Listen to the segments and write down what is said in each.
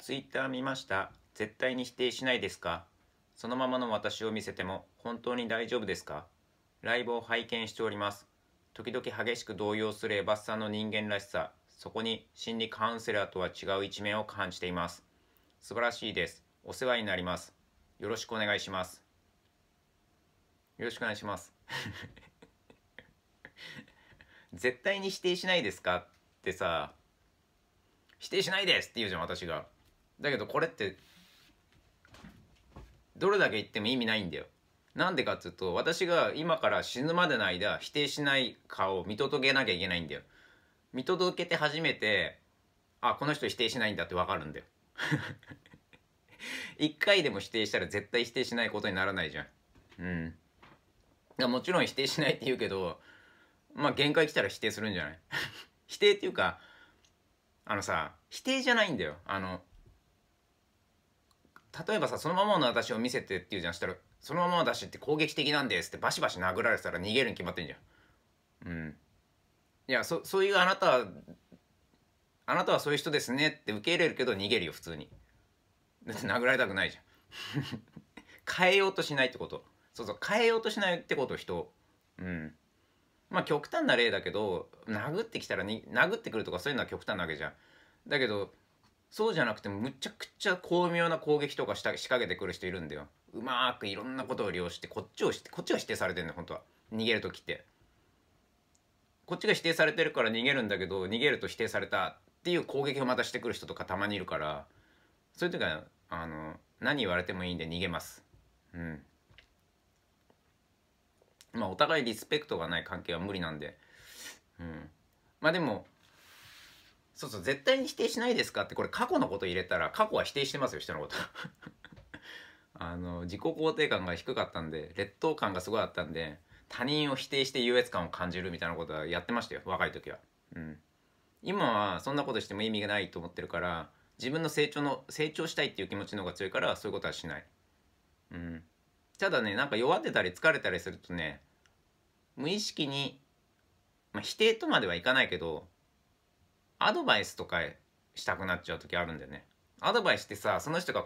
ツイッター見ました。絶対に否定しないですかそのままの私を見せても本当に大丈夫ですかライブを拝見しております。時々激しく動揺するエバスさんの人間らしさ、そこに心理カウンセラーとは違う一面を感じています。素晴らしいです。お世話になります。よろしくお願いします。よろしくお願いします。絶対に否定しないですかってさ、否定しないですって言うじゃん、私が。だけどこれってどれだけ言っても意味ないんだよなんでかっつうと私が今から死ぬまでの間否定しない顔を見届けなきゃいけないんだよ見届けて初めてあこの人否定しないんだって分かるんだよ 一回でも否定したら絶対否定しないことにならないじゃんうんもちろん否定しないって言うけどまあ限界来たら否定するんじゃない 否定っていうかあのさ否定じゃないんだよあの例えばさそのままの私を見せてっていうじゃんしたらそのままの私って攻撃的なんですってバシバシ殴られてたら逃げるに決まってんじゃんうんいやそそういうあなたはあなたはそういう人ですねって受け入れるけど逃げるよ普通にだって殴られたくないじゃん 変えようとしないってことそうそう変えようとしないってこと人うんまあ極端な例だけど殴ってきたらに殴ってくるとかそういうのは極端なわけじゃんだけどそうじゃなくてむちゃくちゃ巧妙な攻撃とか仕掛けてくる人いるんだようまくいろんなことを利用してこっちをこっちが否定されてんだ本当は逃げる時ってこっちが否定されてるから逃げるんだけど逃げると否定されたっていう攻撃をまたしてくる人とかたまにいるからそういう時はあの何言われてもいいんで逃げますうんまあお互いリスペクトがない関係は無理なんでうんまあでもそうそう、絶対に否定しないですかって、これ過去のこと入れたら、過去は否定してますよ、人のこと。あの、自己肯定感が低かったんで、劣等感がすごいあったんで、他人を否定して優越感を感じるみたいなことはやってましたよ、若い時は。うん。今はそんなことしても意味がないと思ってるから、自分の成長の、成長したいっていう気持ちの方が強いから、そういうことはしない。うん。ただね、なんか弱ってたり疲れたりするとね、無意識に、まあ、否定とまではいかないけど、アドバイスとかしたくなっちゃう時あるんだよねアドバイスってさその人が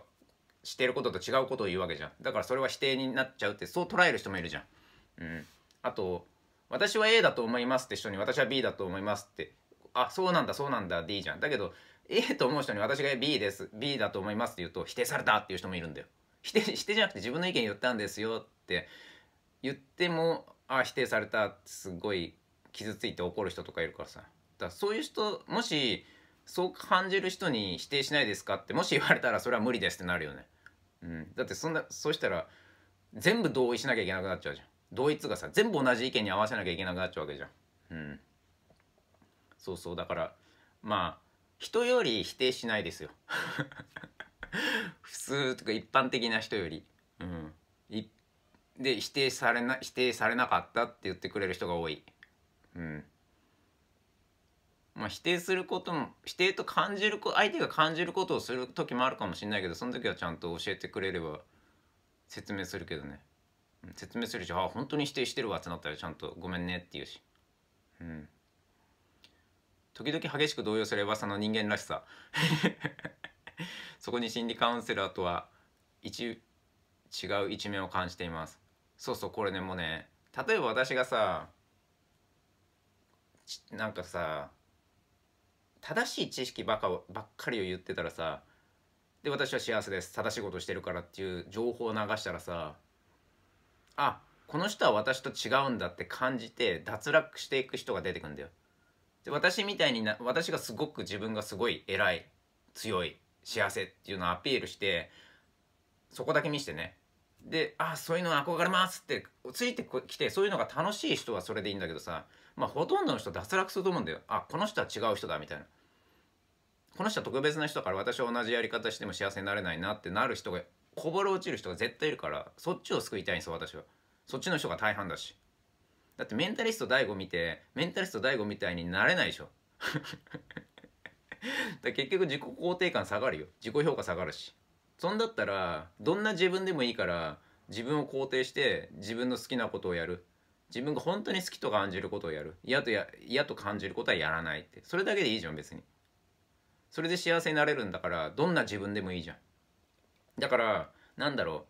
してることと違うことを言うわけじゃんだからそれは否定になっちゃうってそう捉える人もいるじゃんうんあと私は A だと思いますって人に私は B だと思いますってあそうなんだそうなんだでいいじゃんだけど A と思う人に私が B です B だと思いますって言うと否定されたっていう人もいるんだよ否定否定じゃなくて自分の意見言ったんですよって言ってもあ否定されたすごい傷ついて怒る人とかいるからさだそういう人もしそう感じる人に否定しないですかってもし言われたらそれは無理ですってなるよね、うん、だってそんなそうしたら全部同意しなきゃいけなくなっちゃうじゃん同一がさ全部同じ意見に合わせなきゃいけなくなっちゃうわけじゃんうんそうそうだからまあ人より否定しないですよ 普通とか一般的な人よりうんで否定されな否定されなかったって言ってくれる人が多いうんまあ、否定することも否定と感じる相手が感じることをする時もあるかもしれないけどその時はちゃんと教えてくれれば説明するけどね説明するし「ああ本当に否定してるわ」ってなったらちゃんと「ごめんね」って言うしうん時々激しく動揺するエヴァさんの人間らしさ そこに心理カウンセラーとは一違う一面を感じていますそうそうこれねもうね例えば私がさなんかさ正しい知識ばかばっかりを言ってたらさで私は幸せです正しいことしてるからっていう情報を流したらさあこの人は私と違うんだって感じて脱落していく人が出てくんだよ。で私みたいにな私がすごく自分がすごい偉い強い幸せっていうのをアピールしてそこだけ見してねであそういうの憧れますってついてきてそういうのが楽しい人はそれでいいんだけどさまあほとんどの人脱落すると思うんだよあこの人は違う人だみたいなこの人は特別な人だから私は同じやり方しても幸せになれないなってなる人がこぼれ落ちる人が絶対いるからそっちを救いたいんです私はそっちの人が大半だしだってメンタリスト大悟見てメンタリスト大悟みたいになれないでしょ だ結局自己肯定感下がるよ自己評価下がるしそんだったらどんな自分でもいいから自分を肯定して自分の好きなことをやる自分が本当に好きと感じることをやる嫌とや嫌と感じることはやらないってそれだけでいいじゃん別にそれで幸せになれるんだからどんな自分でもいいじゃんだからなんだろ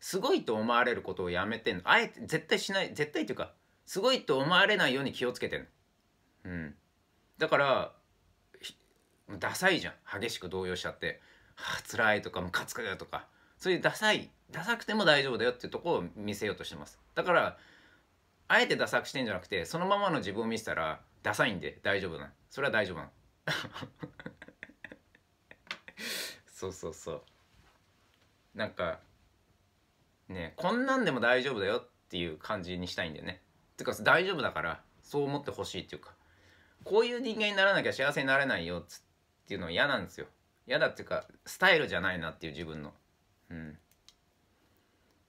うすごいと思われることをやめてんのあえて絶対しない絶対っていうかすごいと思われないように気をつけてんのうんだからダサいじゃん激しく動揺しちゃってはあ、辛いとかムカつくとかそういうダサいダサくても大丈夫だよっていうとこを見せようとしてますだからあえてダサくしてんじゃなくてそのままの自分を見せたらダサいんで大丈夫なそれは大丈夫な そうそうそうなんかねこんなんでも大丈夫だよっていう感じにしたいんだよねてか大丈夫だからそう思ってほしいっていうかこういう人間にならなきゃ幸せになれないよっていうのは嫌なんですよ嫌だっていうかスタイルじゃないなっていう自分のうん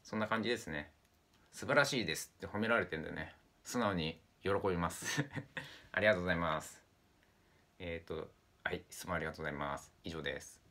そんな感じですね素晴らしいですって褒められてんでね素直に喜びます ありがとうございますえっ、ー、とはい質問ありがとうございます以上です